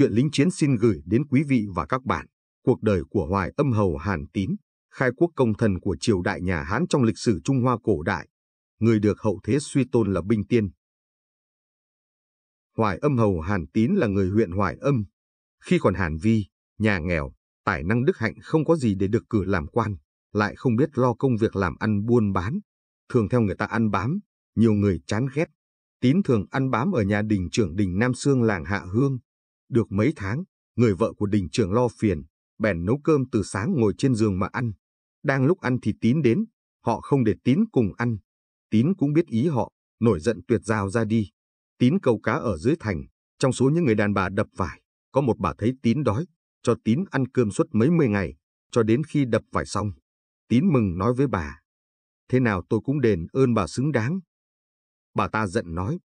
Chuyện lính chiến xin gửi đến quý vị và các bạn. Cuộc đời của Hoài Âm Hầu Hàn Tín, khai quốc công thần của triều đại nhà Hán trong lịch sử Trung Hoa cổ đại, người được hậu thế suy tôn là Binh Tiên. Hoài Âm Hầu Hàn Tín là người huyện Hoài Âm. Khi còn Hàn Vi, nhà nghèo, tài năng đức hạnh không có gì để được cử làm quan, lại không biết lo công việc làm ăn buôn bán, thường theo người ta ăn bám, nhiều người chán ghét. Tín thường ăn bám ở nhà đình trưởng đình Nam Sương làng Hạ Hương, được mấy tháng, người vợ của đình trưởng lo phiền, bèn nấu cơm từ sáng ngồi trên giường mà ăn. Đang lúc ăn thì tín đến, họ không để tín cùng ăn. Tín cũng biết ý họ, nổi giận tuyệt rào ra đi. Tín câu cá ở dưới thành, trong số những người đàn bà đập vải, có một bà thấy tín đói, cho tín ăn cơm suốt mấy mươi ngày, cho đến khi đập vải xong. Tín mừng nói với bà, thế nào tôi cũng đền ơn bà xứng đáng. Bà ta giận nói,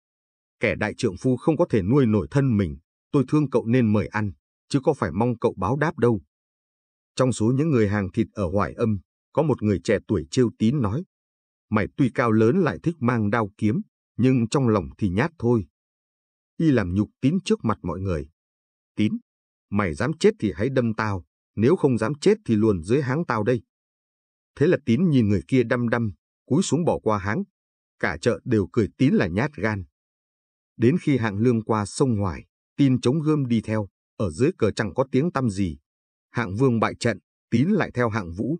kẻ đại trượng phu không có thể nuôi nổi thân mình, tôi thương cậu nên mời ăn, chứ có phải mong cậu báo đáp đâu. Trong số những người hàng thịt ở Hoài Âm, có một người trẻ tuổi trêu tín nói, mày tuy cao lớn lại thích mang đao kiếm, nhưng trong lòng thì nhát thôi. Y làm nhục tín trước mặt mọi người. Tín, mày dám chết thì hãy đâm tao, nếu không dám chết thì luồn dưới háng tao đây. Thế là tín nhìn người kia đâm đâm cúi xuống bỏ qua háng. Cả chợ đều cười tín là nhát gan. Đến khi hạng lương qua sông Hoài, tin chống gươm đi theo, ở dưới cờ chẳng có tiếng tăm gì. Hạng vương bại trận, tín lại theo hạng vũ.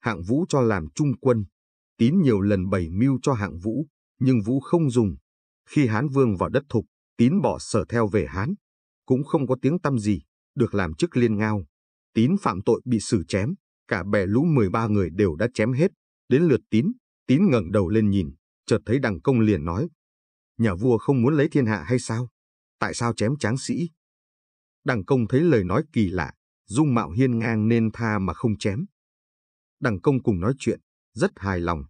Hạng vũ cho làm trung quân. Tín nhiều lần bày mưu cho hạng vũ, nhưng vũ không dùng. Khi Hán vương vào đất thục, tín bỏ sở theo về Hán. Cũng không có tiếng tăm gì, được làm chức liên ngao. Tín phạm tội bị xử chém, cả bè lũ 13 người đều đã chém hết. Đến lượt tín, tín ngẩng đầu lên nhìn, chợt thấy đằng công liền nói. Nhà vua không muốn lấy thiên hạ hay sao? tại sao chém tráng sĩ? Đằng công thấy lời nói kỳ lạ, dung mạo hiên ngang nên tha mà không chém. Đằng công cùng nói chuyện, rất hài lòng.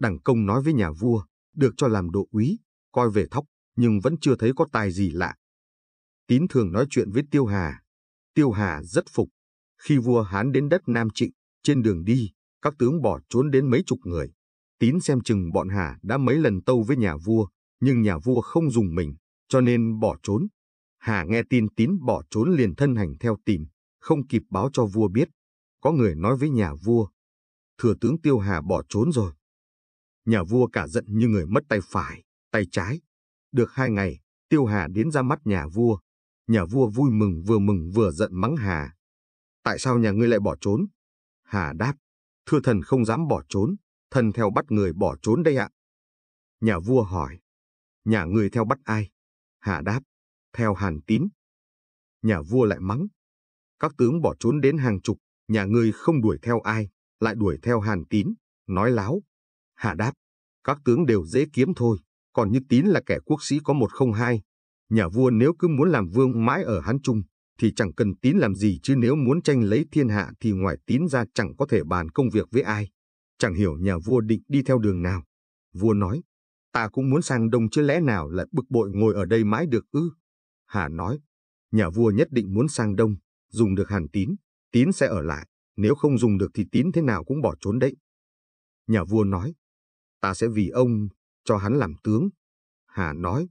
Đằng công nói với nhà vua, được cho làm độ úy, coi về thóc, nhưng vẫn chưa thấy có tài gì lạ. Tín thường nói chuyện với Tiêu Hà. Tiêu Hà rất phục. Khi vua Hán đến đất Nam Trịnh, trên đường đi, các tướng bỏ trốn đến mấy chục người. Tín xem chừng bọn Hà đã mấy lần tâu với nhà vua, nhưng nhà vua không dùng mình cho nên bỏ trốn. Hà nghe tin tín bỏ trốn liền thân hành theo tìm, không kịp báo cho vua biết. Có người nói với nhà vua, thừa tướng Tiêu Hà bỏ trốn rồi. Nhà vua cả giận như người mất tay phải, tay trái. Được hai ngày, Tiêu Hà đến ra mắt nhà vua. Nhà vua vui mừng vừa mừng vừa giận mắng Hà. Tại sao nhà ngươi lại bỏ trốn? Hà đáp, thưa thần không dám bỏ trốn, thần theo bắt người bỏ trốn đây ạ. Nhà vua hỏi, nhà ngươi theo bắt ai? Hạ đáp, theo hàn tín. Nhà vua lại mắng. Các tướng bỏ trốn đến hàng chục, nhà ngươi không đuổi theo ai, lại đuổi theo hàn tín, nói láo. Hạ đáp, các tướng đều dễ kiếm thôi, còn như tín là kẻ quốc sĩ có một không hai. Nhà vua nếu cứ muốn làm vương mãi ở Hán Trung, thì chẳng cần tín làm gì chứ nếu muốn tranh lấy thiên hạ thì ngoài tín ra chẳng có thể bàn công việc với ai. Chẳng hiểu nhà vua định đi theo đường nào. Vua nói, ta cũng muốn sang đông chứ lẽ nào lại bực bội ngồi ở đây mãi được ư? Hà nói, nhà vua nhất định muốn sang đông, dùng được hàn tín, tín sẽ ở lại, nếu không dùng được thì tín thế nào cũng bỏ trốn đấy. Nhà vua nói, ta sẽ vì ông, cho hắn làm tướng. Hà nói,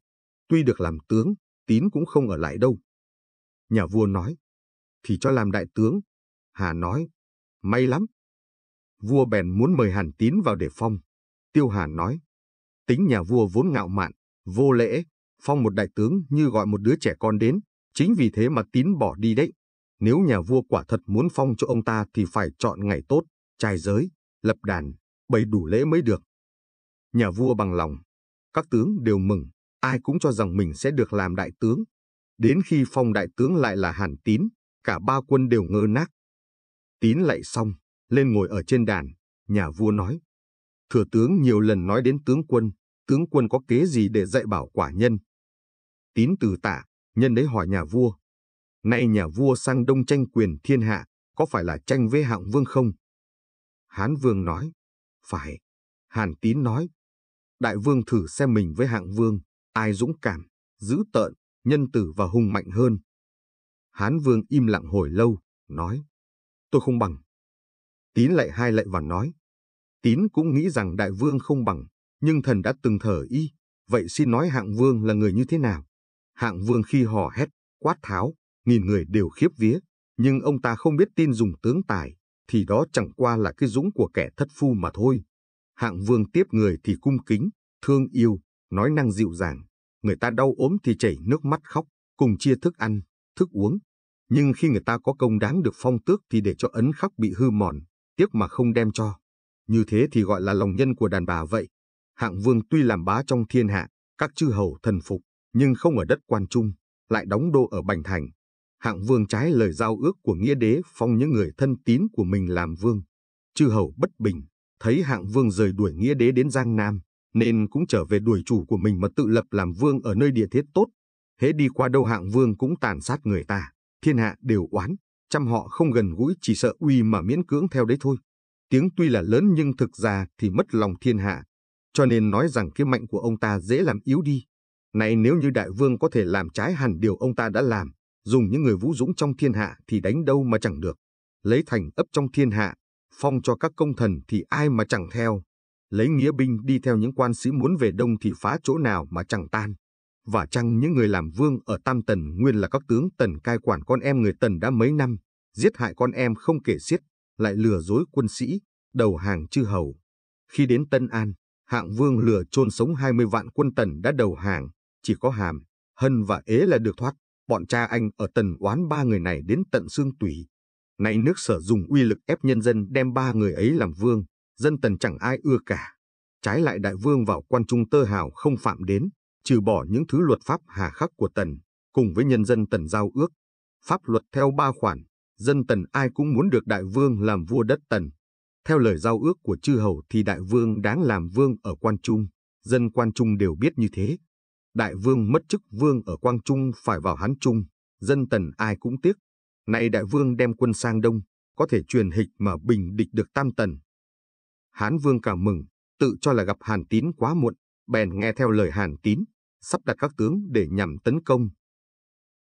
tuy được làm tướng, tín cũng không ở lại đâu. Nhà vua nói, thì cho làm đại tướng. Hà nói, may lắm. Vua bèn muốn mời Hàn Tín vào để phong. Tiêu Hà nói, Tính nhà vua vốn ngạo mạn, vô lễ, phong một đại tướng như gọi một đứa trẻ con đến, chính vì thế mà tín bỏ đi đấy. Nếu nhà vua quả thật muốn phong cho ông ta thì phải chọn ngày tốt, trai giới, lập đàn, bày đủ lễ mới được. Nhà vua bằng lòng, các tướng đều mừng, ai cũng cho rằng mình sẽ được làm đại tướng. Đến khi phong đại tướng lại là hàn tín, cả ba quân đều ngơ nát Tín lại xong, lên ngồi ở trên đàn, nhà vua nói. Thừa tướng nhiều lần nói đến tướng quân, tướng quân có kế gì để dạy bảo quả nhân? Tín từ tả, nhân đấy hỏi nhà vua. Nay nhà vua sang đông tranh quyền thiên hạ, có phải là tranh với hạng vương không? Hán vương nói, phải. Hàn tín nói, đại vương thử xem mình với hạng vương, ai dũng cảm, dữ tợn, nhân tử và hùng mạnh hơn. Hán vương im lặng hồi lâu, nói, tôi không bằng. Tín lại hai lệ và nói, Tín cũng nghĩ rằng đại vương không bằng, nhưng thần đã từng thở y, vậy xin nói hạng vương là người như thế nào? Hạng vương khi hò hét, quát tháo, nghìn người đều khiếp vía, nhưng ông ta không biết tin dùng tướng tài, thì đó chẳng qua là cái dũng của kẻ thất phu mà thôi. Hạng vương tiếp người thì cung kính, thương yêu, nói năng dịu dàng, người ta đau ốm thì chảy nước mắt khóc, cùng chia thức ăn, thức uống. Nhưng khi người ta có công đáng được phong tước thì để cho ấn khắc bị hư mòn, tiếc mà không đem cho. Như thế thì gọi là lòng nhân của đàn bà vậy hạng vương tuy làm bá trong thiên hạ, các chư hầu thần phục, nhưng không ở đất quan trung, lại đóng đô ở Bành Thành. Hạng vương trái lời giao ước của nghĩa đế phong những người thân tín của mình làm vương. Chư hầu bất bình, thấy hạng vương rời đuổi nghĩa đế đến Giang Nam, nên cũng trở về đuổi chủ của mình mà tự lập làm vương ở nơi địa thế tốt. Hễ đi qua đâu hạng vương cũng tàn sát người ta, thiên hạ đều oán, trăm họ không gần gũi chỉ sợ uy mà miễn cưỡng theo đấy thôi. Tiếng tuy là lớn nhưng thực ra thì mất lòng thiên hạ, cho nên nói rằng cái mạnh của ông ta dễ làm yếu đi. Này nếu như đại vương có thể làm trái hẳn điều ông ta đã làm, dùng những người vũ dũng trong thiên hạ thì đánh đâu mà chẳng được. Lấy thành ấp trong thiên hạ, phong cho các công thần thì ai mà chẳng theo. Lấy nghĩa binh đi theo những quan sĩ muốn về đông thì phá chỗ nào mà chẳng tan. Và chăng những người làm vương ở Tam Tần nguyên là các tướng Tần cai quản con em người Tần đã mấy năm, giết hại con em không kể xiết, lại lừa dối quân sĩ, đầu hàng chư hầu. Khi đến Tân An, hạng vương lừa chôn sống 20 vạn quân tần đã đầu hàng, chỉ có hàm, hân và ế là được thoát. Bọn cha anh ở tần oán ba người này đến tận xương tủy. Nãy nước sở dùng uy lực ép nhân dân đem ba người ấy làm vương, dân tần chẳng ai ưa cả. Trái lại đại vương vào quan trung tơ hào không phạm đến, trừ bỏ những thứ luật pháp hà khắc của tần, cùng với nhân dân tần giao ước. Pháp luật theo ba khoản, dân tần ai cũng muốn được đại vương làm vua đất tần, theo lời giao ước của chư hầu thì đại vương đáng làm vương ở Quan Trung, dân Quan Trung đều biết như thế. Đại vương mất chức vương ở Quan Trung phải vào Hán Trung, dân tần ai cũng tiếc. Nay đại vương đem quân sang Đông, có thể truyền hịch mà bình địch được tam tần. Hán vương cả mừng, tự cho là gặp Hàn Tín quá muộn, bèn nghe theo lời Hàn Tín, sắp đặt các tướng để nhằm tấn công.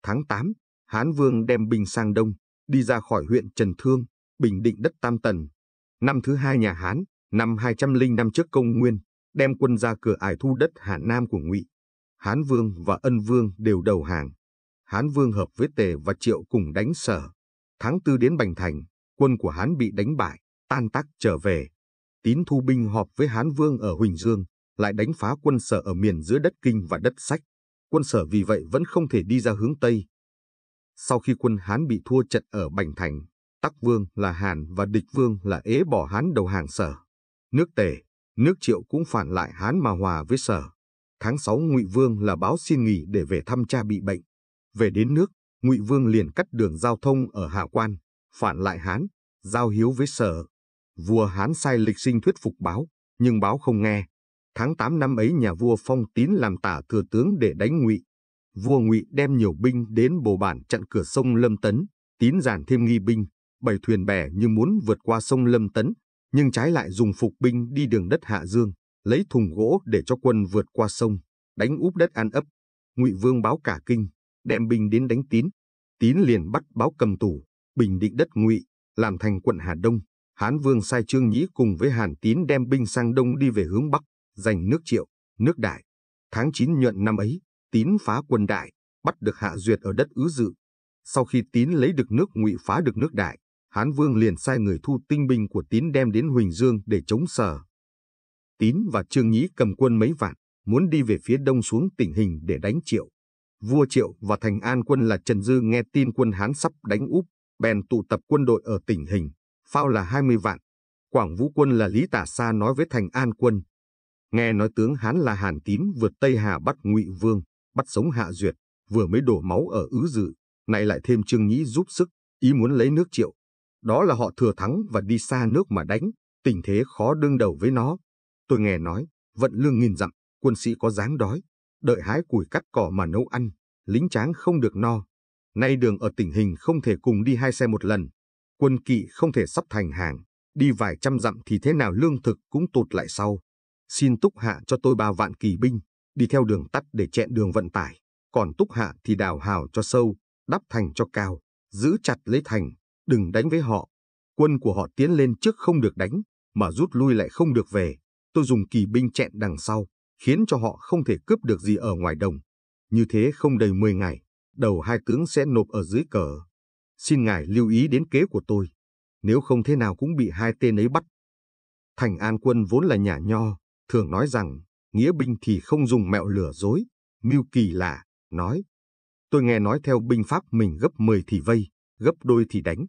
Tháng 8, Hán vương đem binh sang Đông, đi ra khỏi huyện Trần Thương, bình định đất Tam Tần, Năm thứ hai nhà Hán, năm 205 trước công nguyên, đem quân ra cửa ải thu đất Hà Nam của Ngụy. Hán Vương và Ân Vương đều đầu hàng. Hán Vương hợp với Tề và Triệu cùng đánh sở. Tháng tư đến Bành Thành, quân của Hán bị đánh bại, tan tác trở về. Tín thu binh họp với Hán Vương ở Huỳnh Dương, lại đánh phá quân sở ở miền giữa đất Kinh và đất Sách. Quân sở vì vậy vẫn không thể đi ra hướng Tây. Sau khi quân Hán bị thua trận ở Bành Thành, Tắc vương là Hàn và địch vương là ế bỏ Hán đầu hàng sở. Nước Tề, nước Triệu cũng phản lại Hán mà hòa với sở. Tháng 6 Ngụy Vương là báo xin nghỉ để về thăm cha bị bệnh. Về đến nước, Ngụy Vương liền cắt đường giao thông ở Hạ Quan, phản lại Hán, giao hiếu với sở. Vua Hán sai lịch sinh thuyết phục báo, nhưng báo không nghe. Tháng 8 năm ấy nhà vua phong tín làm tả thừa tướng để đánh Ngụy. Vua Ngụy đem nhiều binh đến bồ bản chặn cửa sông Lâm Tấn, tín giàn thêm nghi binh, bảy thuyền bè như muốn vượt qua sông Lâm Tấn, nhưng trái lại dùng phục binh đi đường đất Hạ Dương, lấy thùng gỗ để cho quân vượt qua sông, đánh úp đất An ấp. Ngụy Vương báo cả kinh, đem binh đến đánh Tín. Tín liền bắt báo cầm tù, bình định đất Ngụy, làm thành quận Hà Đông. Hán Vương sai Trương Nhĩ cùng với Hàn Tín đem binh sang Đông đi về hướng Bắc, giành nước Triệu, nước Đại. Tháng 9 nhuận năm ấy, Tín phá quân Đại, bắt được Hạ Duyệt ở đất Ứ Dự. Sau khi Tín lấy được nước Ngụy phá được nước Đại, Hán Vương liền sai người thu tinh binh của Tín đem đến Huỳnh Dương để chống sở. Tín và Trương Nhĩ cầm quân mấy vạn, muốn đi về phía đông xuống tỉnh hình để đánh Triệu. Vua Triệu và thành an quân là Trần Dư nghe tin quân Hán sắp đánh Úp, bèn tụ tập quân đội ở tỉnh hình, phao là 20 vạn. Quảng Vũ quân là Lý Tả Sa nói với thành an quân. Nghe nói tướng Hán là Hàn Tín vượt Tây Hà bắt Ngụy Vương, bắt sống Hạ Duyệt, vừa mới đổ máu ở Ứ Dự, nay lại thêm Trương Nhĩ giúp sức, ý muốn lấy nước Triệu, đó là họ thừa thắng và đi xa nước mà đánh, tình thế khó đương đầu với nó. Tôi nghe nói, vận lương nghìn dặm, quân sĩ có dáng đói, đợi hái củi cắt cỏ mà nấu ăn, lính tráng không được no. Nay đường ở tình hình không thể cùng đi hai xe một lần, quân kỵ không thể sắp thành hàng, đi vài trăm dặm thì thế nào lương thực cũng tụt lại sau. Xin Túc Hạ cho tôi ba vạn kỳ binh, đi theo đường tắt để chẹn đường vận tải, còn Túc Hạ thì đào hào cho sâu, đắp thành cho cao, giữ chặt lấy thành, đừng đánh với họ. Quân của họ tiến lên trước không được đánh, mà rút lui lại không được về. Tôi dùng kỳ binh chẹn đằng sau, khiến cho họ không thể cướp được gì ở ngoài đồng. Như thế không đầy 10 ngày, đầu hai tướng sẽ nộp ở dưới cờ. Xin ngài lưu ý đến kế của tôi, nếu không thế nào cũng bị hai tên ấy bắt. Thành An Quân vốn là nhà nho, thường nói rằng, nghĩa binh thì không dùng mẹo lừa dối. Mưu kỳ lạ, nói, tôi nghe nói theo binh pháp mình gấp 10 thì vây, gấp đôi thì đánh,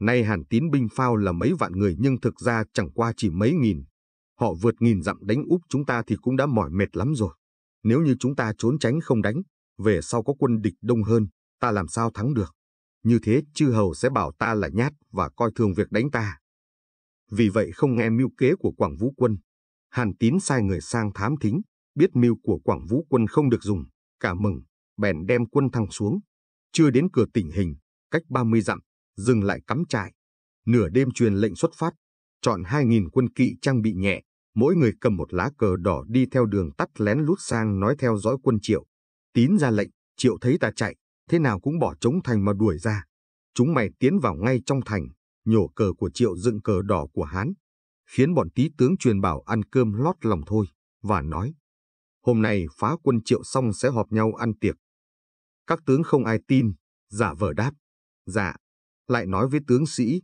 Nay Hàn Tín binh phao là mấy vạn người nhưng thực ra chẳng qua chỉ mấy nghìn. Họ vượt nghìn dặm đánh úp chúng ta thì cũng đã mỏi mệt lắm rồi. Nếu như chúng ta trốn tránh không đánh, về sau có quân địch đông hơn, ta làm sao thắng được. Như thế chư hầu sẽ bảo ta là nhát và coi thường việc đánh ta. Vì vậy không nghe mưu kế của Quảng Vũ Quân, Hàn Tín sai người sang thám thính, biết mưu của Quảng Vũ Quân không được dùng, cả mừng, bèn đem quân thăng xuống. Chưa đến cửa tỉnh hình, cách 30 dặm, dừng lại cắm trại. Nửa đêm truyền lệnh xuất phát, chọn 2.000 quân kỵ trang bị nhẹ, mỗi người cầm một lá cờ đỏ đi theo đường tắt lén lút sang nói theo dõi quân triệu. Tín ra lệnh, triệu thấy ta chạy, thế nào cũng bỏ trống thành mà đuổi ra. Chúng mày tiến vào ngay trong thành, nhổ cờ của triệu dựng cờ đỏ của Hán, khiến bọn tí tướng truyền bảo ăn cơm lót lòng thôi, và nói. Hôm nay phá quân triệu xong sẽ họp nhau ăn tiệc. Các tướng không ai tin, giả vờ đáp. Dạ, lại nói với tướng sĩ.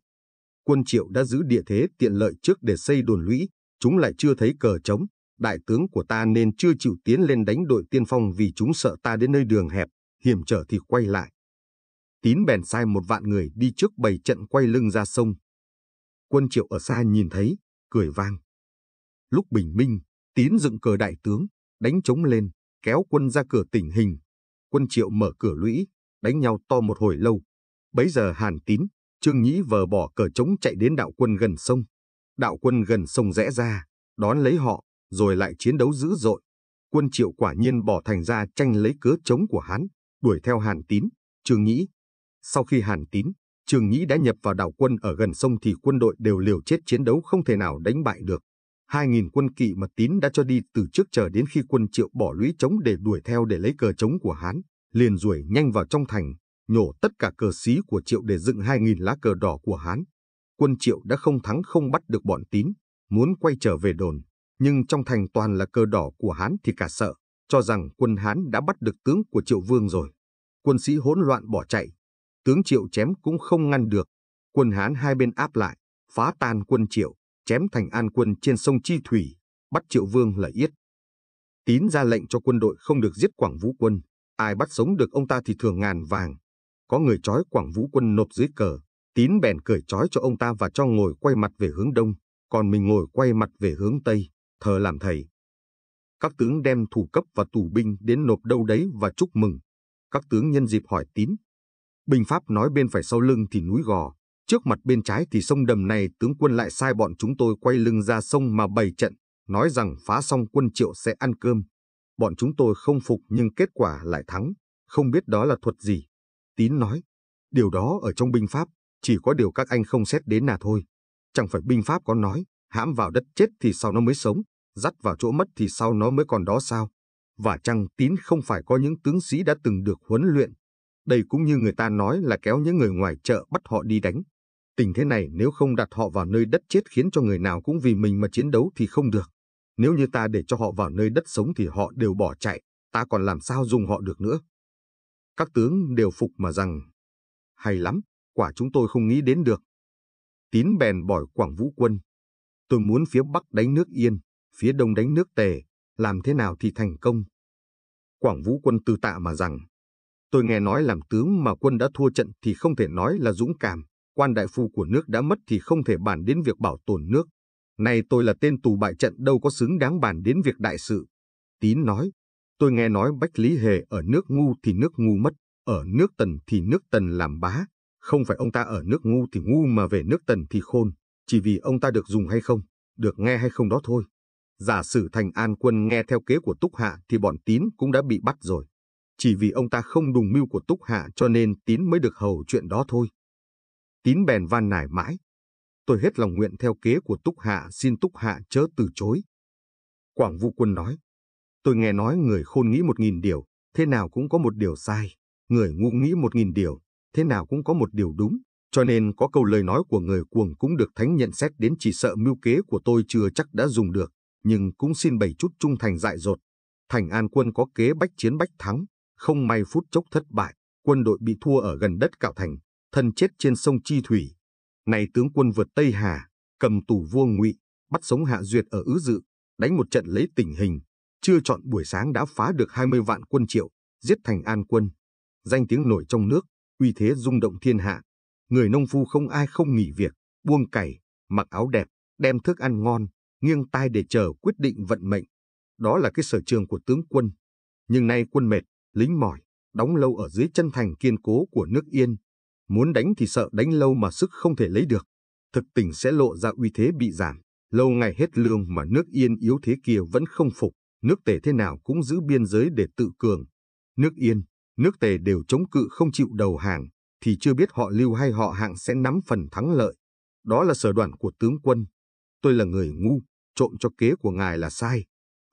Quân triệu đã giữ địa thế tiện lợi trước để xây đồn lũy, chúng lại chưa thấy cờ trống, đại tướng của ta nên chưa chịu tiến lên đánh đội tiên phong vì chúng sợ ta đến nơi đường hẹp, hiểm trở thì quay lại. Tín bèn sai một vạn người đi trước bày trận quay lưng ra sông. Quân triệu ở xa nhìn thấy, cười vang. Lúc bình minh, Tín dựng cờ đại tướng, đánh trống lên, kéo quân ra cửa tỉnh hình. Quân triệu mở cửa lũy, đánh nhau to một hồi lâu, Bấy giờ Hàn Tín, Trương Nhĩ vờ bỏ cờ trống chạy đến đạo quân gần sông. Đạo quân gần sông rẽ ra, đón lấy họ, rồi lại chiến đấu dữ dội. Quân triệu quả nhiên bỏ thành ra tranh lấy cớ trống của hắn, đuổi theo Hàn Tín, Trương Nhĩ. Sau khi Hàn Tín, Trương Nhĩ đã nhập vào đạo quân ở gần sông thì quân đội đều liều chết chiến đấu không thể nào đánh bại được. Hai nghìn quân kỵ mà Tín đã cho đi từ trước chờ đến khi quân triệu bỏ lũy trống để đuổi theo để lấy cờ trống của Hán, liền ruổi nhanh vào trong thành, nhổ tất cả cờ xí của Triệu để dựng hai nghìn lá cờ đỏ của Hán. Quân Triệu đã không thắng không bắt được bọn tín, muốn quay trở về đồn, nhưng trong thành toàn là cờ đỏ của Hán thì cả sợ, cho rằng quân Hán đã bắt được tướng của Triệu Vương rồi. Quân sĩ hỗn loạn bỏ chạy, tướng Triệu chém cũng không ngăn được. Quân Hán hai bên áp lại, phá tan quân Triệu, chém thành an quân trên sông Chi Thủy, bắt Triệu Vương là Yết. Tín ra lệnh cho quân đội không được giết Quảng Vũ quân, ai bắt sống được ông ta thì thường ngàn vàng, có người trói Quảng Vũ Quân nộp dưới cờ, tín bèn cởi trói cho ông ta và cho ngồi quay mặt về hướng đông, còn mình ngồi quay mặt về hướng tây, thờ làm thầy. Các tướng đem thủ cấp và tù binh đến nộp đâu đấy và chúc mừng. Các tướng nhân dịp hỏi tín. bình Pháp nói bên phải sau lưng thì núi gò, trước mặt bên trái thì sông đầm này tướng quân lại sai bọn chúng tôi quay lưng ra sông mà bày trận, nói rằng phá xong quân triệu sẽ ăn cơm. Bọn chúng tôi không phục nhưng kết quả lại thắng, không biết đó là thuật gì. Tín nói, điều đó ở trong binh pháp, chỉ có điều các anh không xét đến là thôi. Chẳng phải binh pháp có nói, hãm vào đất chết thì sau nó mới sống, dắt vào chỗ mất thì sau nó mới còn đó sao. Và chăng Tín không phải có những tướng sĩ đã từng được huấn luyện. Đây cũng như người ta nói là kéo những người ngoài chợ bắt họ đi đánh. Tình thế này nếu không đặt họ vào nơi đất chết khiến cho người nào cũng vì mình mà chiến đấu thì không được. Nếu như ta để cho họ vào nơi đất sống thì họ đều bỏ chạy, ta còn làm sao dùng họ được nữa. Các tướng đều phục mà rằng, hay lắm, quả chúng tôi không nghĩ đến được. Tín bèn bỏi Quảng Vũ quân. Tôi muốn phía Bắc đánh nước Yên, phía Đông đánh nước Tề, làm thế nào thì thành công. Quảng Vũ quân tư tạ mà rằng, tôi nghe nói làm tướng mà quân đã thua trận thì không thể nói là dũng cảm, quan đại phu của nước đã mất thì không thể bàn đến việc bảo tồn nước. này tôi là tên tù bại trận đâu có xứng đáng bàn đến việc đại sự. Tín nói, Tôi nghe nói Bách Lý Hề ở nước ngu thì nước ngu mất, ở nước tần thì nước tần làm bá. Không phải ông ta ở nước ngu thì ngu mà về nước tần thì khôn, chỉ vì ông ta được dùng hay không, được nghe hay không đó thôi. Giả sử thành an quân nghe theo kế của Túc Hạ thì bọn tín cũng đã bị bắt rồi. Chỉ vì ông ta không đùng mưu của Túc Hạ cho nên tín mới được hầu chuyện đó thôi. Tín bèn van nài mãi. Tôi hết lòng nguyện theo kế của Túc Hạ xin Túc Hạ chớ từ chối. Quảng Vũ Quân nói, Tôi nghe nói người khôn nghĩ một nghìn điều, thế nào cũng có một điều sai. Người ngu nghĩ một nghìn điều, thế nào cũng có một điều đúng. Cho nên có câu lời nói của người cuồng cũng được thánh nhận xét đến chỉ sợ mưu kế của tôi chưa chắc đã dùng được, nhưng cũng xin bày chút trung thành dại dột. Thành An quân có kế bách chiến bách thắng, không may phút chốc thất bại, quân đội bị thua ở gần đất Cạo Thành, thân chết trên sông Chi Thủy. Này tướng quân vượt Tây Hà, cầm tù vua ngụy, bắt sống Hạ Duyệt ở Ứ Dự, đánh một trận lấy tình hình, chưa chọn buổi sáng đã phá được 20 vạn quân triệu, giết thành an quân. Danh tiếng nổi trong nước, uy thế rung động thiên hạ. Người nông phu không ai không nghỉ việc, buông cày, mặc áo đẹp, đem thức ăn ngon, nghiêng tai để chờ quyết định vận mệnh. Đó là cái sở trường của tướng quân. Nhưng nay quân mệt, lính mỏi, đóng lâu ở dưới chân thành kiên cố của nước Yên. Muốn đánh thì sợ đánh lâu mà sức không thể lấy được. Thực tình sẽ lộ ra uy thế bị giảm. Lâu ngày hết lương mà nước Yên yếu thế kia vẫn không phục nước tề thế nào cũng giữ biên giới để tự cường. Nước yên, nước tề đều chống cự không chịu đầu hàng, thì chưa biết họ lưu hay họ hạng sẽ nắm phần thắng lợi. Đó là sở đoạn của tướng quân. Tôi là người ngu, trộn cho kế của ngài là sai.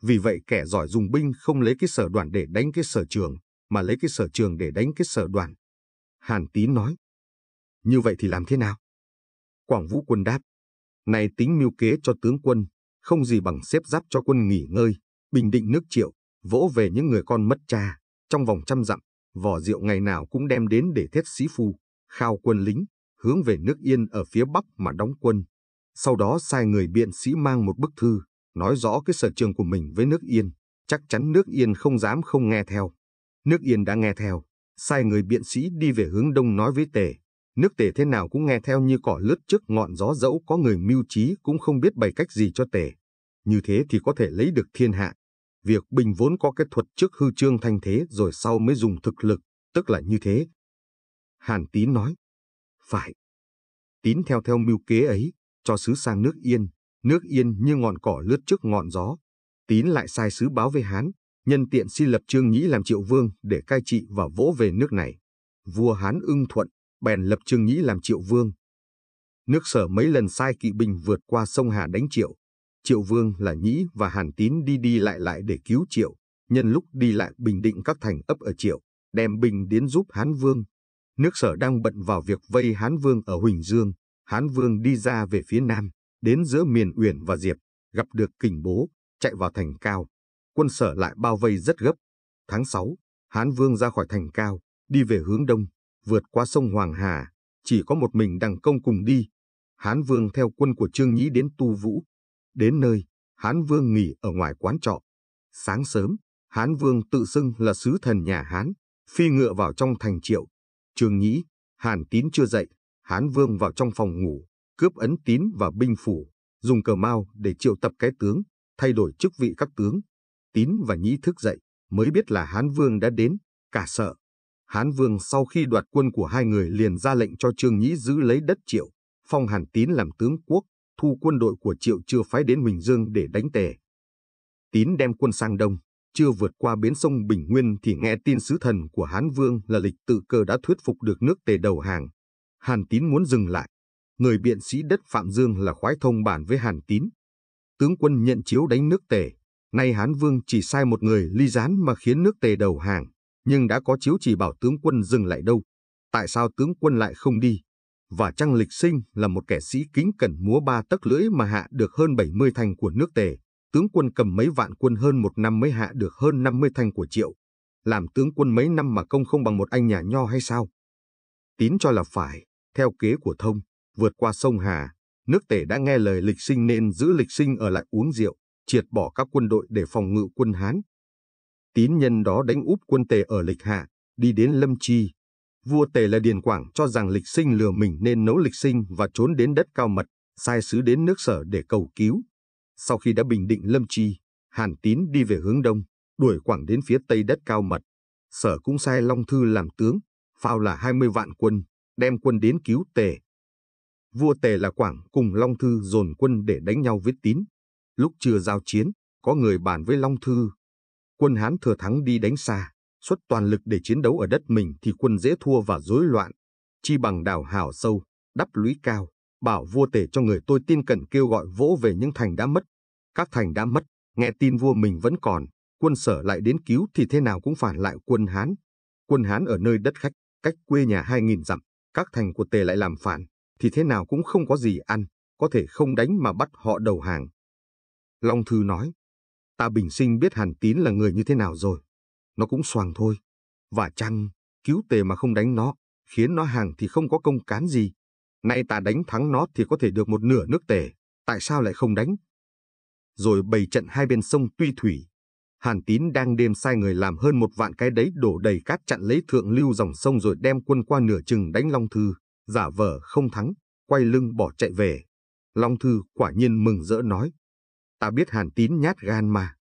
Vì vậy kẻ giỏi dùng binh không lấy cái sở đoạn để đánh cái sở trường, mà lấy cái sở trường để đánh cái sở đoạn. Hàn Tín nói, như vậy thì làm thế nào? Quảng Vũ quân đáp, này tính mưu kế cho tướng quân, không gì bằng xếp giáp cho quân nghỉ ngơi, bình định nước triệu, vỗ về những người con mất cha, trong vòng trăm dặm, vỏ rượu ngày nào cũng đem đến để thết sĩ phu, khao quân lính, hướng về nước yên ở phía bắc mà đóng quân. Sau đó sai người biện sĩ mang một bức thư, nói rõ cái sở trường của mình với nước yên, chắc chắn nước yên không dám không nghe theo. Nước yên đã nghe theo, sai người biện sĩ đi về hướng đông nói với tề, nước tề thế nào cũng nghe theo như cỏ lướt trước ngọn gió dẫu có người mưu trí cũng không biết bày cách gì cho tề. Như thế thì có thể lấy được thiên hạ, Việc Bình vốn có cái thuật trước hư trương thanh thế rồi sau mới dùng thực lực, tức là như thế. Hàn Tín nói, phải. Tín theo theo mưu kế ấy, cho sứ sang nước Yên, nước Yên như ngọn cỏ lướt trước ngọn gió. Tín lại sai sứ báo với Hán, nhân tiện xin lập Trương Nhĩ làm triệu vương để cai trị và vỗ về nước này. Vua Hán ưng thuận, bèn lập Trương Nhĩ làm triệu vương. Nước sở mấy lần sai kỵ binh vượt qua sông Hà đánh triệu, Triệu Vương là Nhĩ và Hàn Tín đi đi lại lại để cứu Triệu, nhân lúc đi lại bình định các thành ấp ở Triệu, đem binh đến giúp Hán Vương. Nước sở đang bận vào việc vây Hán Vương ở Huỳnh Dương, Hán Vương đi ra về phía Nam, đến giữa miền Uyển và Diệp, gặp được kình bố, chạy vào thành cao. Quân sở lại bao vây rất gấp. Tháng 6, Hán Vương ra khỏi thành cao, đi về hướng Đông, vượt qua sông Hoàng Hà, chỉ có một mình đằng công cùng đi. Hán Vương theo quân của Trương Nhĩ đến Tu Vũ, Đến nơi, Hán Vương nghỉ ở ngoài quán trọ. Sáng sớm, Hán Vương tự xưng là sứ thần nhà Hán, phi ngựa vào trong thành triệu. Trường Nhĩ, Hàn Tín chưa dậy, Hán Vương vào trong phòng ngủ, cướp ấn tín và binh phủ, dùng cờ mao để triệu tập cái tướng, thay đổi chức vị các tướng. Tín và Nhĩ thức dậy, mới biết là Hán Vương đã đến, cả sợ. Hán Vương sau khi đoạt quân của hai người liền ra lệnh cho Trương Nhĩ giữ lấy đất triệu, phong Hàn Tín làm tướng quốc, thu quân đội của Triệu chưa phái đến Bình Dương để đánh tề. Tín đem quân sang đông, chưa vượt qua bến sông Bình Nguyên thì nghe tin sứ thần của Hán Vương là lịch tự cơ đã thuyết phục được nước tề đầu hàng. Hàn Tín muốn dừng lại. Người biện sĩ đất Phạm Dương là khoái thông bản với Hàn Tín. Tướng quân nhận chiếu đánh nước tề. Nay Hán Vương chỉ sai một người ly gián mà khiến nước tề đầu hàng, nhưng đã có chiếu chỉ bảo tướng quân dừng lại đâu. Tại sao tướng quân lại không đi? và Trăng Lịch Sinh là một kẻ sĩ kính cẩn múa ba tấc lưỡi mà hạ được hơn 70 thành của nước Tề. Tướng quân cầm mấy vạn quân hơn một năm mới hạ được hơn 50 thành của triệu. Làm tướng quân mấy năm mà công không bằng một anh nhà nho hay sao? Tín cho là phải, theo kế của thông, vượt qua sông Hà, nước Tề đã nghe lời lịch sinh nên giữ lịch sinh ở lại uống rượu, triệt bỏ các quân đội để phòng ngự quân Hán. Tín nhân đó đánh úp quân Tề ở lịch hạ, đi đến Lâm Chi, vua Tề là Điền Quảng cho rằng lịch sinh lừa mình nên nấu lịch sinh và trốn đến đất cao mật, sai sứ đến nước sở để cầu cứu. Sau khi đã bình định Lâm Chi, Hàn Tín đi về hướng đông, đuổi Quảng đến phía tây đất cao mật. Sở cũng sai Long Thư làm tướng, phao là 20 vạn quân, đem quân đến cứu Tề. Vua Tề là Quảng cùng Long Thư dồn quân để đánh nhau với Tín. Lúc chưa giao chiến, có người bàn với Long Thư. Quân Hán thừa thắng đi đánh xa, xuất toàn lực để chiến đấu ở đất mình thì quân dễ thua và rối loạn. Chi bằng đảo hào sâu, đắp lũy cao, bảo vua tể cho người tôi tin cẩn kêu gọi vỗ về những thành đã mất. Các thành đã mất, nghe tin vua mình vẫn còn, quân sở lại đến cứu thì thế nào cũng phản lại quân Hán. Quân Hán ở nơi đất khách, cách quê nhà hai nghìn dặm, các thành của tề lại làm phản, thì thế nào cũng không có gì ăn, có thể không đánh mà bắt họ đầu hàng. Long Thư nói, ta bình sinh biết Hàn Tín là người như thế nào rồi, nó cũng xoàng thôi. Và chăng, cứu tề mà không đánh nó, khiến nó hàng thì không có công cán gì. Nay ta đánh thắng nó thì có thể được một nửa nước tề, tại sao lại không đánh? Rồi bày trận hai bên sông Tuy Thủy. Hàn Tín đang đêm sai người làm hơn một vạn cái đấy đổ đầy cát chặn lấy thượng lưu dòng sông rồi đem quân qua nửa chừng đánh Long Thư, giả vờ không thắng, quay lưng bỏ chạy về. Long Thư quả nhiên mừng rỡ nói, ta biết Hàn Tín nhát gan mà.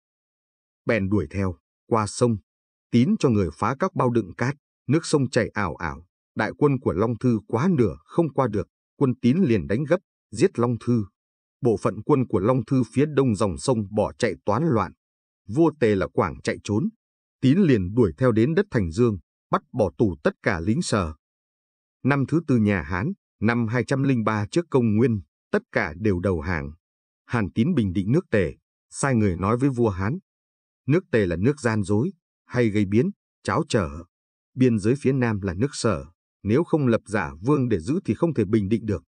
Bèn đuổi theo, qua sông, tín cho người phá các bao đựng cát, nước sông chảy ảo ảo, đại quân của Long Thư quá nửa không qua được, quân tín liền đánh gấp, giết Long Thư. Bộ phận quân của Long Thư phía đông dòng sông bỏ chạy toán loạn, vua Tề là Quảng chạy trốn, tín liền đuổi theo đến đất Thành Dương, bắt bỏ tù tất cả lính sở. Năm thứ tư nhà Hán, năm 203 trước công nguyên, tất cả đều đầu hàng. Hàn tín bình định nước Tề, sai người nói với vua Hán. Nước Tề là nước gian dối, hay gây biến, cháo trở. Biên giới phía Nam là nước sở, nếu không lập giả vương để giữ thì không thể bình định được.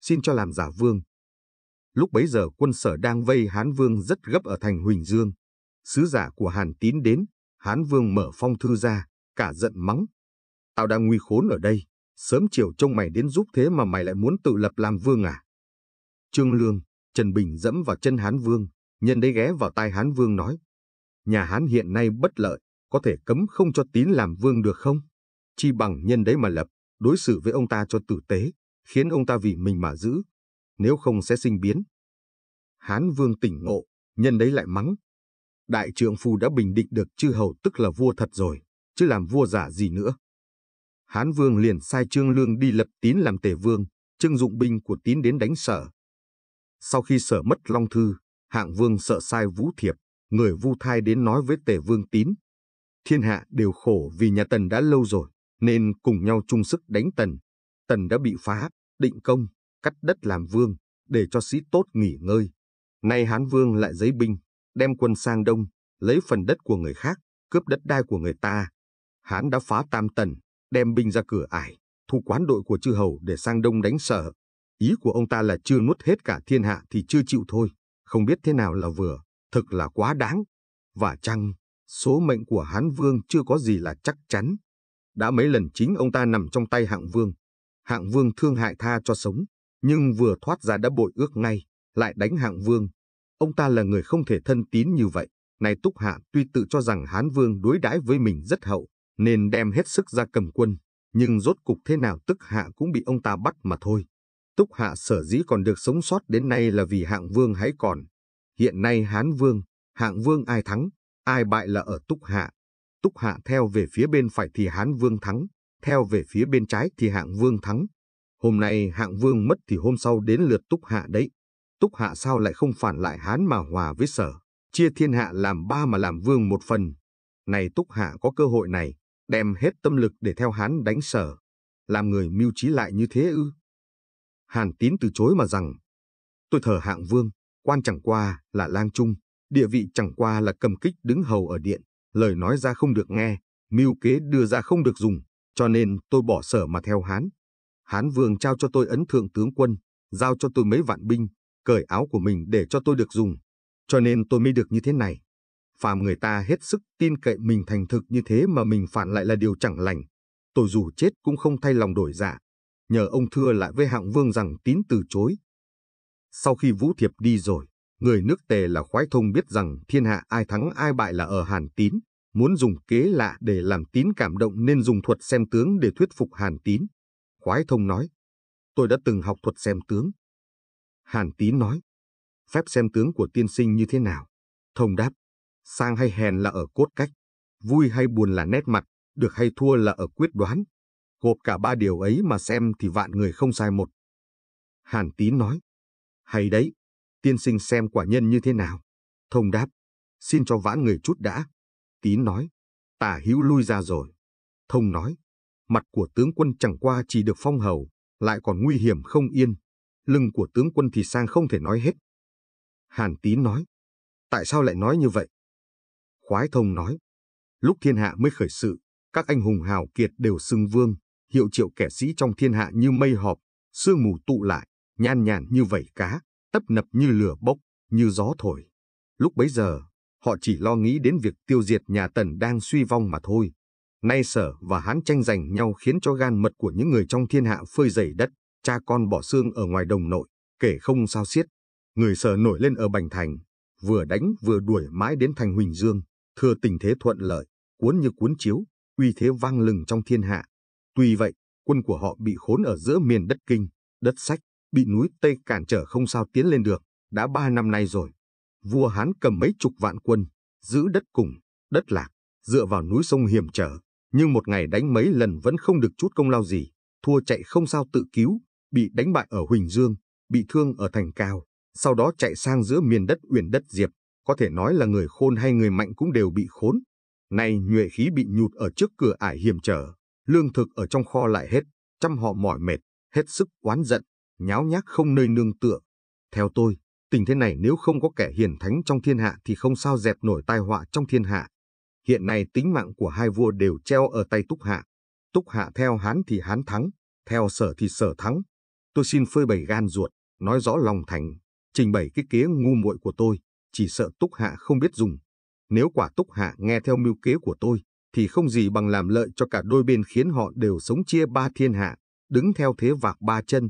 Xin cho làm giả vương. Lúc bấy giờ quân sở đang vây Hán Vương rất gấp ở thành Huỳnh Dương. Sứ giả của Hàn Tín đến, Hán Vương mở phong thư ra, cả giận mắng. Tao đang nguy khốn ở đây, sớm chiều trông mày đến giúp thế mà mày lại muốn tự lập làm vương à? Trương Lương, Trần Bình dẫm vào chân Hán Vương, nhân đấy ghé vào tai Hán Vương nói. Nhà Hán hiện nay bất lợi, có thể cấm không cho tín làm vương được không? Chi bằng nhân đấy mà lập, đối xử với ông ta cho tử tế, khiến ông ta vì mình mà giữ, nếu không sẽ sinh biến. Hán vương tỉnh ngộ, nhân đấy lại mắng. Đại trượng phu đã bình định được chư hầu tức là vua thật rồi, chứ làm vua giả gì nữa. Hán vương liền sai Trương Lương đi lập tín làm tể vương, trưng dụng binh của tín đến đánh sở. Sau khi sở mất Long Thư, hạng vương sợ sai Vũ Thiệp, người vu thai đến nói với tể vương tín, Thiên hạ đều khổ vì nhà Tần đã lâu rồi, nên cùng nhau chung sức đánh Tần. Tần đã bị phá, định công, cắt đất làm vương, để cho sĩ tốt nghỉ ngơi. Nay Hán Vương lại giấy binh, đem quân sang Đông, lấy phần đất của người khác, cướp đất đai của người ta. Hán đã phá Tam Tần, đem binh ra cửa ải, thu quán đội của chư hầu để sang Đông đánh sở. Ý của ông ta là chưa nuốt hết cả thiên hạ thì chưa chịu thôi, không biết thế nào là vừa, thực là quá đáng. Và chăng, Số mệnh của Hán Vương chưa có gì là chắc chắn. Đã mấy lần chính ông ta nằm trong tay Hạng Vương. Hạng Vương thương hại tha cho sống, nhưng vừa thoát ra đã bội ước ngay, lại đánh Hạng Vương. Ông ta là người không thể thân tín như vậy. Này Túc Hạ tuy tự cho rằng Hán Vương đối đãi với mình rất hậu, nên đem hết sức ra cầm quân, nhưng rốt cục thế nào Tức Hạ cũng bị ông ta bắt mà thôi. Túc Hạ sở dĩ còn được sống sót đến nay là vì Hạng Vương hãy còn. Hiện nay Hán Vương, Hạng Vương ai thắng, ai bại là ở Túc Hạ. Túc Hạ theo về phía bên phải thì Hán Vương thắng, theo về phía bên trái thì Hạng Vương thắng. Hôm nay Hạng Vương mất thì hôm sau đến lượt Túc Hạ đấy. Túc Hạ sao lại không phản lại Hán mà hòa với sở, chia thiên hạ làm ba mà làm vương một phần. Này Túc Hạ có cơ hội này, đem hết tâm lực để theo Hán đánh sở. Làm người mưu trí lại như thế ư. Hàn tín từ chối mà rằng, tôi thờ hạng vương, quan chẳng qua là lang trung, Địa vị chẳng qua là cầm kích đứng hầu ở điện, lời nói ra không được nghe, mưu kế đưa ra không được dùng, cho nên tôi bỏ sở mà theo Hán. Hán vương trao cho tôi ấn thượng tướng quân, giao cho tôi mấy vạn binh, cởi áo của mình để cho tôi được dùng, cho nên tôi mới được như thế này. Phàm người ta hết sức tin cậy mình thành thực như thế mà mình phản lại là điều chẳng lành. Tôi dù chết cũng không thay lòng đổi dạ. Nhờ ông thưa lại với hạng vương rằng tín từ chối. Sau khi Vũ Thiệp đi rồi, người nước tề là khoái thông biết rằng thiên hạ ai thắng ai bại là ở Hàn Tín, muốn dùng kế lạ để làm Tín cảm động nên dùng thuật xem tướng để thuyết phục Hàn Tín. Khoái thông nói, tôi đã từng học thuật xem tướng. Hàn Tín nói, phép xem tướng của tiên sinh như thế nào? Thông đáp, sang hay hèn là ở cốt cách, vui hay buồn là nét mặt, được hay thua là ở quyết đoán. Gộp cả ba điều ấy mà xem thì vạn người không sai một. Hàn Tín nói, hay đấy, tiên sinh xem quả nhân như thế nào. Thông đáp, xin cho vãn người chút đã. Tín nói, tả hữu lui ra rồi. Thông nói, mặt của tướng quân chẳng qua chỉ được phong hầu, lại còn nguy hiểm không yên. Lưng của tướng quân thì sang không thể nói hết. Hàn Tín nói, tại sao lại nói như vậy? Khoái thông nói, lúc thiên hạ mới khởi sự, các anh hùng hào kiệt đều xưng vương, hiệu triệu kẻ sĩ trong thiên hạ như mây họp, sương mù tụ lại, nhan nhàn như vảy cá, tấp nập như lửa bốc, như gió thổi. Lúc bấy giờ, họ chỉ lo nghĩ đến việc tiêu diệt nhà Tần đang suy vong mà thôi. Nay sở và hán tranh giành nhau khiến cho gan mật của những người trong thiên hạ phơi dày đất, cha con bỏ xương ở ngoài đồng nội, kể không sao xiết. Người sở nổi lên ở Bành Thành, vừa đánh vừa đuổi mãi đến thành Huỳnh Dương, thừa tình thế thuận lợi, cuốn như cuốn chiếu, uy thế vang lừng trong thiên hạ. Tuy vậy, quân của họ bị khốn ở giữa miền đất kinh, đất sách, bị núi Tây cản trở không sao tiến lên được, đã ba năm nay rồi. Vua Hán cầm mấy chục vạn quân, giữ đất cùng, đất lạc, dựa vào núi sông hiểm trở, nhưng một ngày đánh mấy lần vẫn không được chút công lao gì, thua chạy không sao tự cứu, bị đánh bại ở Huỳnh Dương, bị thương ở Thành Cao, sau đó chạy sang giữa miền đất uyển đất Diệp, có thể nói là người khôn hay người mạnh cũng đều bị khốn. Nay nhuệ khí bị nhụt ở trước cửa ải hiểm trở, lương thực ở trong kho lại hết, trăm họ mỏi mệt, hết sức oán giận, nháo nhác không nơi nương tựa. Theo tôi, tình thế này nếu không có kẻ hiền thánh trong thiên hạ thì không sao dẹp nổi tai họa trong thiên hạ. Hiện nay tính mạng của hai vua đều treo ở tay Túc Hạ. Túc Hạ theo Hán thì Hán thắng, theo Sở thì Sở thắng. Tôi xin phơi bày gan ruột, nói rõ lòng thành, trình bày cái kế ngu muội của tôi, chỉ sợ Túc Hạ không biết dùng. Nếu quả Túc Hạ nghe theo mưu kế của tôi, thì không gì bằng làm lợi cho cả đôi bên khiến họ đều sống chia ba thiên hạ, đứng theo thế vạc ba chân,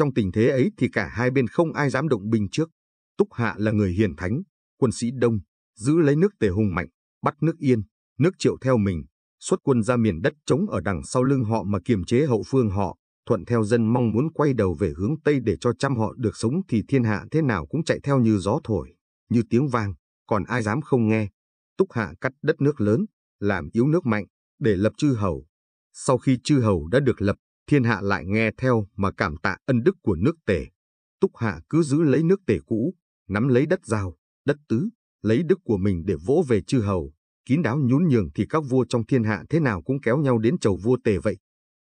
trong tình thế ấy thì cả hai bên không ai dám động binh trước. Túc Hạ là người hiền thánh, quân sĩ đông, giữ lấy nước Tề hùng mạnh, bắt nước Yên, nước Triệu theo mình, xuất quân ra miền đất trống ở đằng sau lưng họ mà kiềm chế hậu phương họ, thuận theo dân mong muốn quay đầu về hướng Tây để cho trăm họ được sống thì thiên hạ thế nào cũng chạy theo như gió thổi, như tiếng vang, còn ai dám không nghe. Túc Hạ cắt đất nước lớn, làm yếu nước mạnh, để lập chư hầu. Sau khi chư hầu đã được lập thiên hạ lại nghe theo mà cảm tạ ân đức của nước tề. Túc Hạ cứ giữ lấy nước tề cũ, nắm lấy đất giao, đất tứ, lấy đức của mình để vỗ về chư hầu, kín đáo nhún nhường thì các vua trong thiên hạ thế nào cũng kéo nhau đến chầu vua tề vậy.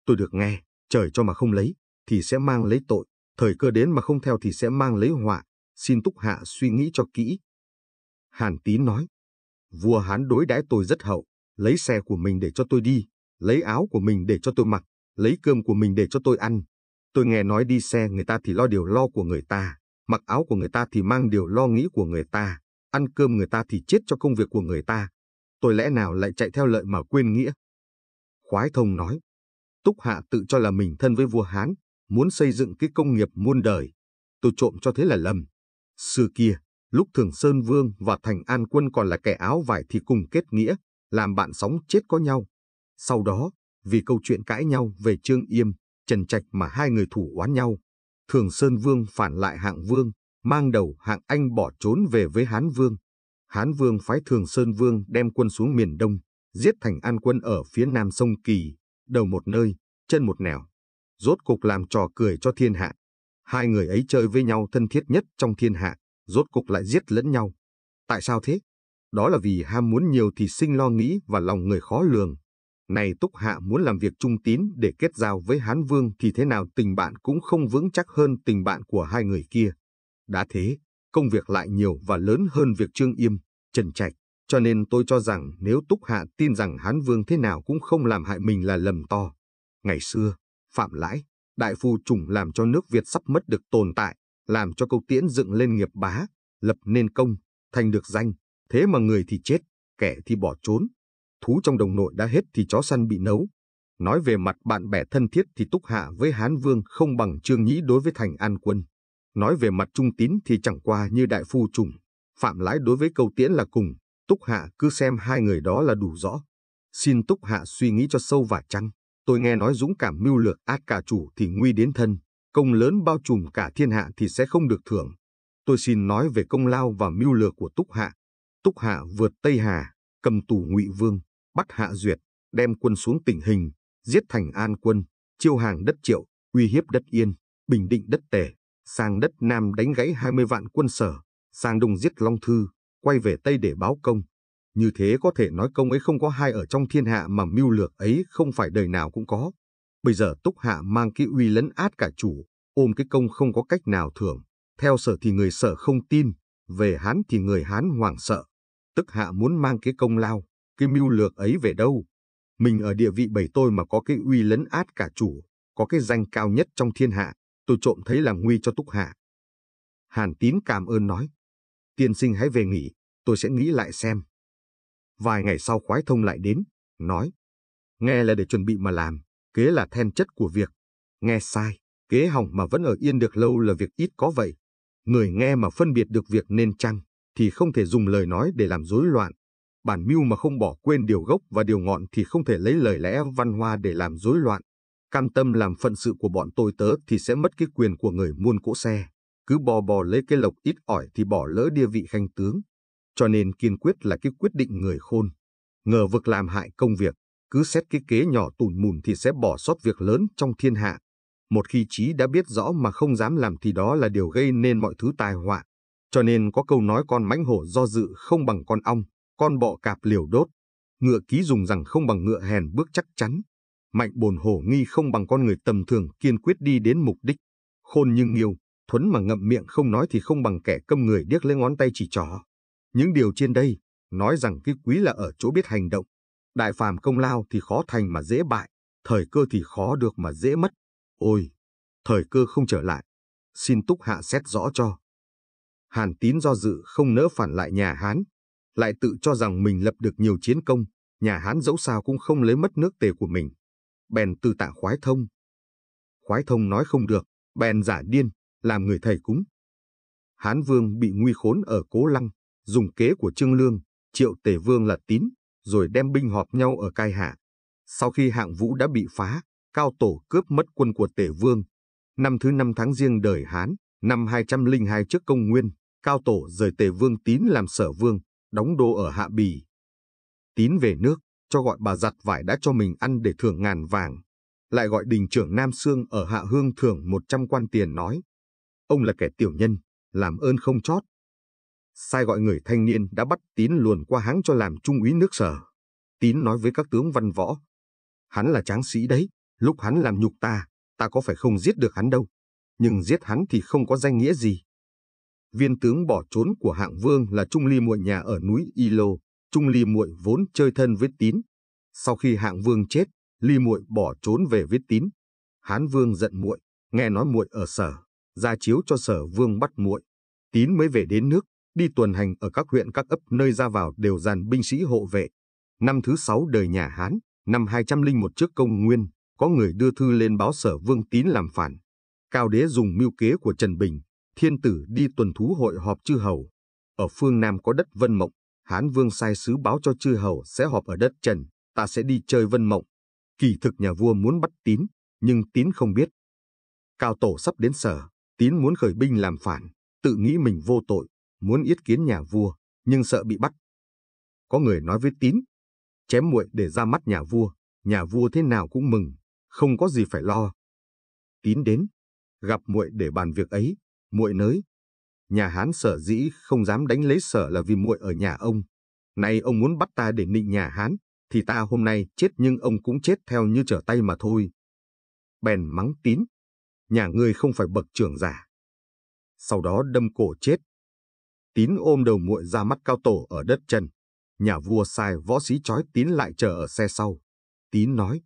Tôi được nghe, trời cho mà không lấy, thì sẽ mang lấy tội, thời cơ đến mà không theo thì sẽ mang lấy họa, xin Túc Hạ suy nghĩ cho kỹ. Hàn Tín nói, vua Hán đối đãi tôi rất hậu, lấy xe của mình để cho tôi đi, lấy áo của mình để cho tôi mặc, lấy cơm của mình để cho tôi ăn. Tôi nghe nói đi xe người ta thì lo điều lo của người ta, mặc áo của người ta thì mang điều lo nghĩ của người ta, ăn cơm người ta thì chết cho công việc của người ta. Tôi lẽ nào lại chạy theo lợi mà quên nghĩa? Khoái thông nói, Túc Hạ tự cho là mình thân với vua Hán, muốn xây dựng cái công nghiệp muôn đời. Tôi trộm cho thế là lầm. Xưa kia, lúc Thường Sơn Vương và Thành An Quân còn là kẻ áo vải thì cùng kết nghĩa, làm bạn sống chết có nhau. Sau đó, vì câu chuyện cãi nhau về Trương Yêm, Trần Trạch mà hai người thủ oán nhau. Thường Sơn Vương phản lại Hạng Vương, mang đầu Hạng Anh bỏ trốn về với Hán Vương. Hán Vương phái Thường Sơn Vương đem quân xuống miền Đông, giết thành an quân ở phía nam sông Kỳ, đầu một nơi, chân một nẻo. Rốt cục làm trò cười cho thiên hạ. Hai người ấy chơi với nhau thân thiết nhất trong thiên hạ, rốt cục lại giết lẫn nhau. Tại sao thế? Đó là vì ham muốn nhiều thì sinh lo nghĩ và lòng người khó lường, này Túc Hạ muốn làm việc trung tín để kết giao với Hán Vương thì thế nào tình bạn cũng không vững chắc hơn tình bạn của hai người kia. Đã thế, công việc lại nhiều và lớn hơn việc Trương Yêm, Trần Trạch, cho nên tôi cho rằng nếu Túc Hạ tin rằng Hán Vương thế nào cũng không làm hại mình là lầm to. Ngày xưa, Phạm Lãi, Đại Phu Trùng làm cho nước Việt sắp mất được tồn tại, làm cho câu tiễn dựng lên nghiệp bá, lập nên công, thành được danh, thế mà người thì chết, kẻ thì bỏ trốn, thú trong đồng nội đã hết thì chó săn bị nấu. Nói về mặt bạn bè thân thiết thì Túc Hạ với Hán Vương không bằng Trương Nhĩ đối với Thành An Quân. Nói về mặt trung tín thì chẳng qua như đại phu trùng. Phạm Lãi đối với câu tiễn là cùng, Túc Hạ cứ xem hai người đó là đủ rõ. Xin Túc Hạ suy nghĩ cho sâu và chăng. Tôi nghe nói dũng cảm mưu lược ác cả chủ thì nguy đến thân, công lớn bao trùm cả thiên hạ thì sẽ không được thưởng. Tôi xin nói về công lao và mưu lược của Túc Hạ. Túc Hạ vượt Tây Hà, cầm tù Ngụy Vương, bắt Hạ Duyệt, đem quân xuống tỉnh hình, giết thành an quân, chiêu hàng đất triệu, uy hiếp đất yên, bình định đất tề, sang đất nam đánh gãy 20 vạn quân sở, sang đông giết Long Thư, quay về Tây để báo công. Như thế có thể nói công ấy không có hai ở trong thiên hạ mà mưu lược ấy không phải đời nào cũng có. Bây giờ Túc Hạ mang cái uy lấn át cả chủ, ôm cái công không có cách nào thưởng. Theo sở thì người sở không tin, về Hán thì người Hán hoảng sợ. Tức Hạ muốn mang cái công lao, cái mưu lược ấy về đâu. Mình ở địa vị bảy tôi mà có cái uy lấn át cả chủ, có cái danh cao nhất trong thiên hạ, tôi trộm thấy là nguy cho túc hạ. Hàn tín cảm ơn nói, tiên sinh hãy về nghỉ, tôi sẽ nghĩ lại xem. Vài ngày sau khoái thông lại đến, nói, nghe là để chuẩn bị mà làm, kế là then chất của việc, nghe sai, kế hỏng mà vẫn ở yên được lâu là việc ít có vậy. Người nghe mà phân biệt được việc nên chăng, thì không thể dùng lời nói để làm rối loạn, bản mưu mà không bỏ quên điều gốc và điều ngọn thì không thể lấy lời lẽ văn hoa để làm rối loạn. Cam tâm làm phận sự của bọn tôi tớ thì sẽ mất cái quyền của người muôn cỗ xe. Cứ bò bò lấy cái lộc ít ỏi thì bỏ lỡ địa vị khanh tướng. Cho nên kiên quyết là cái quyết định người khôn. Ngờ vực làm hại công việc, cứ xét cái kế nhỏ tùn mùn thì sẽ bỏ sót việc lớn trong thiên hạ. Một khi trí đã biết rõ mà không dám làm thì đó là điều gây nên mọi thứ tai họa. Cho nên có câu nói con mãnh hổ do dự không bằng con ong con bọ cạp liều đốt, ngựa ký dùng rằng không bằng ngựa hèn bước chắc chắn, mạnh bồn hổ nghi không bằng con người tầm thường kiên quyết đi đến mục đích, khôn nhưng yêu, thuấn mà ngậm miệng không nói thì không bằng kẻ câm người điếc lấy ngón tay chỉ trỏ. Những điều trên đây, nói rằng cái quý là ở chỗ biết hành động, đại phàm công lao thì khó thành mà dễ bại, thời cơ thì khó được mà dễ mất. Ôi, thời cơ không trở lại, xin túc hạ xét rõ cho. Hàn tín do dự không nỡ phản lại nhà Hán, lại tự cho rằng mình lập được nhiều chiến công, nhà Hán dẫu sao cũng không lấy mất nước tề của mình. Bèn từ tạ khoái thông. Khoái thông nói không được, bèn giả điên, làm người thầy cúng. Hán vương bị nguy khốn ở Cố Lăng, dùng kế của Trương Lương, triệu tề vương là tín, rồi đem binh họp nhau ở Cai Hạ. Sau khi hạng vũ đã bị phá, Cao Tổ cướp mất quân của tề vương. Năm thứ năm tháng riêng đời Hán, năm 202 trước công nguyên, Cao Tổ rời tề vương tín làm sở vương, đóng đô ở Hạ Bì. Tín về nước, cho gọi bà giặt vải đã cho mình ăn để thưởng ngàn vàng. Lại gọi đình trưởng Nam Sương ở Hạ Hương thưởng một trăm quan tiền nói. Ông là kẻ tiểu nhân, làm ơn không chót. Sai gọi người thanh niên đã bắt Tín luồn qua háng cho làm trung úy nước sở. Tín nói với các tướng văn võ. Hắn là tráng sĩ đấy, lúc hắn làm nhục ta, ta có phải không giết được hắn đâu. Nhưng giết hắn thì không có danh nghĩa gì viên tướng bỏ trốn của hạng vương là Trung Ly Muội nhà ở núi Y Lô. Trung Ly Muội vốn chơi thân với Tín. Sau khi hạng vương chết, Ly Muội bỏ trốn về với Tín. Hán vương giận Muội, nghe nói Muội ở sở, ra chiếu cho sở vương bắt Muội. Tín mới về đến nước, đi tuần hành ở các huyện các ấp nơi ra vào đều dàn binh sĩ hộ vệ. Năm thứ sáu đời nhà Hán, năm 201 trước công nguyên, có người đưa thư lên báo sở vương Tín làm phản. Cao đế dùng mưu kế của Trần Bình, thiên tử đi tuần thú hội họp chư hầu. Ở phương Nam có đất Vân Mộng, Hán Vương sai sứ báo cho chư hầu sẽ họp ở đất Trần, ta sẽ đi chơi Vân Mộng. Kỳ thực nhà vua muốn bắt tín, nhưng tín không biết. Cao Tổ sắp đến sở, tín muốn khởi binh làm phản, tự nghĩ mình vô tội, muốn yết kiến nhà vua, nhưng sợ bị bắt. Có người nói với tín, chém muội để ra mắt nhà vua, nhà vua thế nào cũng mừng, không có gì phải lo. Tín đến, gặp muội để bàn việc ấy, muội nới. Nhà Hán sở dĩ không dám đánh lấy sở là vì muội ở nhà ông. Nay ông muốn bắt ta để nịnh nhà Hán, thì ta hôm nay chết nhưng ông cũng chết theo như trở tay mà thôi. Bèn mắng tín, nhà ngươi không phải bậc trưởng giả. Sau đó đâm cổ chết. Tín ôm đầu muội ra mắt cao tổ ở đất trần. Nhà vua sai võ sĩ trói tín lại chờ ở xe sau. Tín nói,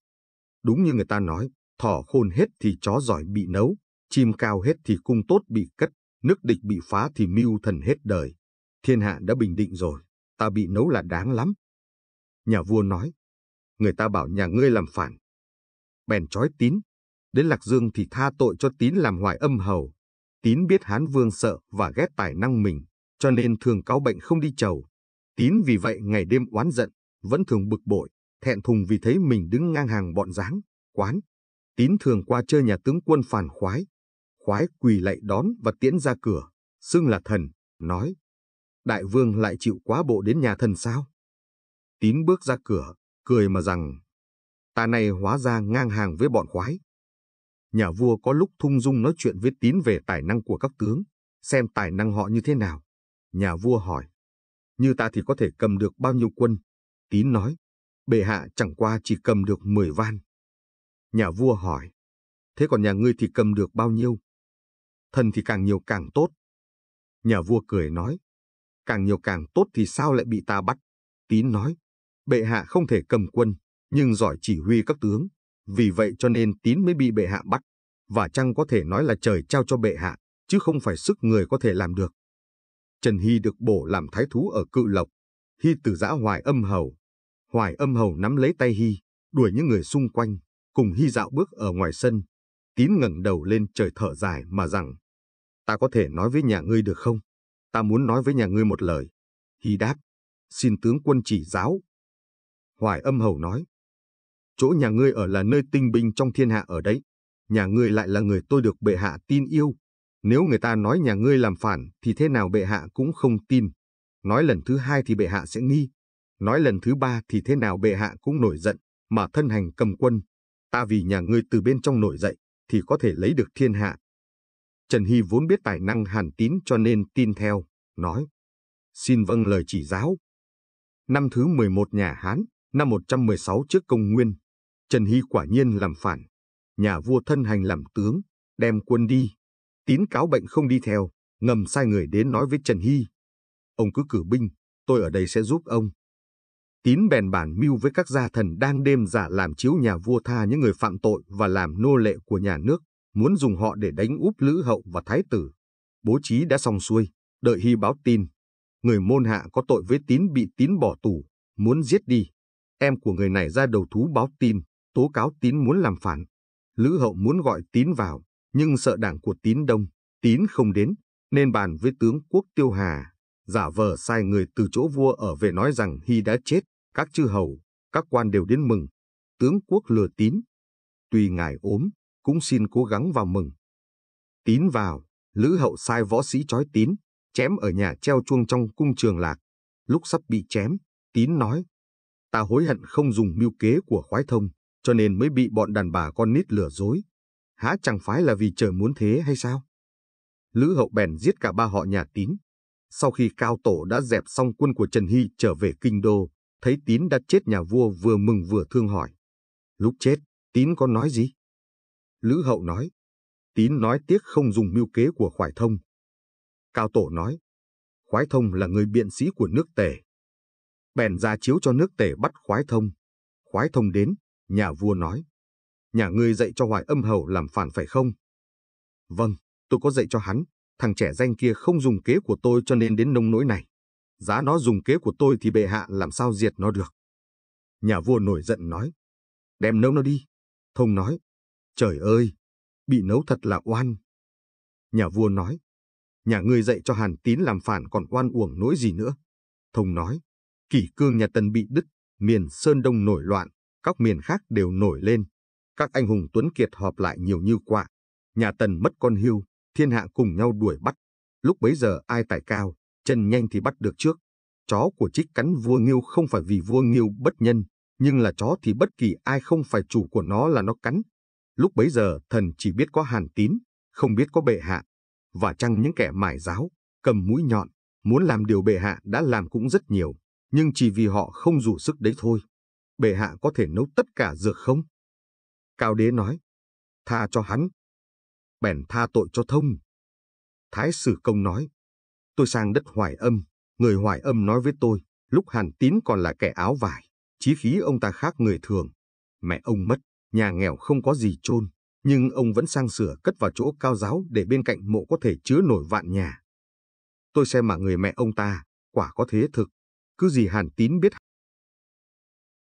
đúng như người ta nói, thỏ khôn hết thì chó giỏi bị nấu. Chim cao hết thì cung tốt bị cất, nước địch bị phá thì mưu thần hết đời. Thiên hạ đã bình định rồi, ta bị nấu là đáng lắm. Nhà vua nói, người ta bảo nhà ngươi làm phản. Bèn trói tín, đến Lạc Dương thì tha tội cho tín làm hoài âm hầu. Tín biết Hán Vương sợ và ghét tài năng mình, cho nên thường cáo bệnh không đi chầu. Tín vì vậy ngày đêm oán giận, vẫn thường bực bội, thẹn thùng vì thấy mình đứng ngang hàng bọn giáng, quán. Tín thường qua chơi nhà tướng quân phản khoái, khoái quỳ lạy đón và tiễn ra cửa, xưng là thần, nói, đại vương lại chịu quá bộ đến nhà thần sao? Tín bước ra cửa, cười mà rằng, ta này hóa ra ngang hàng với bọn khoái. Nhà vua có lúc thung dung nói chuyện với tín về tài năng của các tướng, xem tài năng họ như thế nào. Nhà vua hỏi, như ta thì có thể cầm được bao nhiêu quân? Tín nói, bệ hạ chẳng qua chỉ cầm được 10 van. Nhà vua hỏi, thế còn nhà ngươi thì cầm được bao nhiêu? thần thì càng nhiều càng tốt. Nhà vua cười nói, càng nhiều càng tốt thì sao lại bị ta bắt? Tín nói, bệ hạ không thể cầm quân, nhưng giỏi chỉ huy các tướng, vì vậy cho nên tín mới bị bệ hạ bắt, và chăng có thể nói là trời trao cho bệ hạ, chứ không phải sức người có thể làm được. Trần Hy được bổ làm thái thú ở cự lộc, Hy từ giã hoài âm hầu. Hoài âm hầu nắm lấy tay Hy, đuổi những người xung quanh, cùng Hy dạo bước ở ngoài sân. Tín ngẩng đầu lên trời thở dài mà rằng, Ta có thể nói với nhà ngươi được không? Ta muốn nói với nhà ngươi một lời. Hy đáp, xin tướng quân chỉ giáo. Hoài âm hầu nói, chỗ nhà ngươi ở là nơi tinh binh trong thiên hạ ở đấy. Nhà ngươi lại là người tôi được bệ hạ tin yêu. Nếu người ta nói nhà ngươi làm phản thì thế nào bệ hạ cũng không tin. Nói lần thứ hai thì bệ hạ sẽ nghi. Nói lần thứ ba thì thế nào bệ hạ cũng nổi giận, mà thân hành cầm quân. Ta vì nhà ngươi từ bên trong nổi dậy thì có thể lấy được thiên hạ. Trần Hy vốn biết tài năng Hàn Tín cho nên tin theo, nói. Xin vâng lời chỉ giáo. Năm thứ 11 nhà Hán, năm 116 trước công nguyên, Trần Hy quả nhiên làm phản. Nhà vua thân hành làm tướng, đem quân đi. Tín cáo bệnh không đi theo, ngầm sai người đến nói với Trần Hy. Ông cứ cử binh, tôi ở đây sẽ giúp ông. Tín bèn bản mưu với các gia thần đang đêm giả làm chiếu nhà vua tha những người phạm tội và làm nô lệ của nhà nước muốn dùng họ để đánh úp Lữ Hậu và Thái Tử. Bố trí đã xong xuôi, đợi hy báo tin. Người môn hạ có tội với tín bị tín bỏ tù, muốn giết đi. Em của người này ra đầu thú báo tin, tố cáo tín muốn làm phản. Lữ Hậu muốn gọi tín vào, nhưng sợ đảng của tín đông, tín không đến, nên bàn với tướng quốc Tiêu Hà, giả vờ sai người từ chỗ vua ở về nói rằng Hy đã chết, các chư hầu, các quan đều đến mừng. Tướng quốc lừa tín. Tuy ngài ốm, cũng xin cố gắng vào mừng. Tín vào, Lữ Hậu sai võ sĩ trói Tín, chém ở nhà treo chuông trong cung trường lạc. Lúc sắp bị chém, Tín nói, ta hối hận không dùng mưu kế của khoái thông, cho nên mới bị bọn đàn bà con nít lừa dối. Há chẳng phải là vì trời muốn thế hay sao? Lữ Hậu bèn giết cả ba họ nhà Tín. Sau khi Cao Tổ đã dẹp xong quân của Trần Hy trở về Kinh Đô, thấy Tín đã chết nhà vua vừa mừng vừa thương hỏi. Lúc chết, Tín có nói gì? Lữ hậu nói, tín nói tiếc không dùng mưu kế của khoải thông. Cao tổ nói, khoái thông là người biện sĩ của nước tề. Bèn ra chiếu cho nước tề bắt khoái thông. Khoái thông đến, nhà vua nói, nhà ngươi dạy cho hoài âm hầu làm phản phải không? Vâng, tôi có dạy cho hắn, thằng trẻ danh kia không dùng kế của tôi cho nên đến nông nỗi này. Giá nó dùng kế của tôi thì bệ hạ làm sao diệt nó được. Nhà vua nổi giận nói, đem nông nó đi. Thông nói, Trời ơi, bị nấu thật là oan. Nhà vua nói, nhà ngươi dạy cho Hàn Tín làm phản còn oan uổng nỗi gì nữa. Thông nói, kỷ cương nhà Tần bị đứt, miền Sơn Đông nổi loạn, các miền khác đều nổi lên. Các anh hùng tuấn kiệt họp lại nhiều như quạ. Nhà Tần mất con hưu, thiên hạ cùng nhau đuổi bắt. Lúc bấy giờ ai tài cao, chân nhanh thì bắt được trước. Chó của trích cắn vua nghiêu không phải vì vua nghiêu bất nhân, nhưng là chó thì bất kỳ ai không phải chủ của nó là nó cắn, Lúc bấy giờ thần chỉ biết có hàn tín, không biết có bệ hạ, và chăng những kẻ mải giáo, cầm mũi nhọn, muốn làm điều bệ hạ đã làm cũng rất nhiều, nhưng chỉ vì họ không đủ sức đấy thôi. Bệ hạ có thể nấu tất cả dược không? Cao đế nói, tha cho hắn. Bèn tha tội cho thông. Thái sử công nói, tôi sang đất hoài âm, người hoài âm nói với tôi, lúc hàn tín còn là kẻ áo vải, chí khí ông ta khác người thường. Mẹ ông mất, nhà nghèo không có gì chôn, nhưng ông vẫn sang sửa cất vào chỗ cao giáo để bên cạnh mộ có thể chứa nổi vạn nhà. Tôi xem mà người mẹ ông ta, quả có thế thực, cứ gì Hàn Tín biết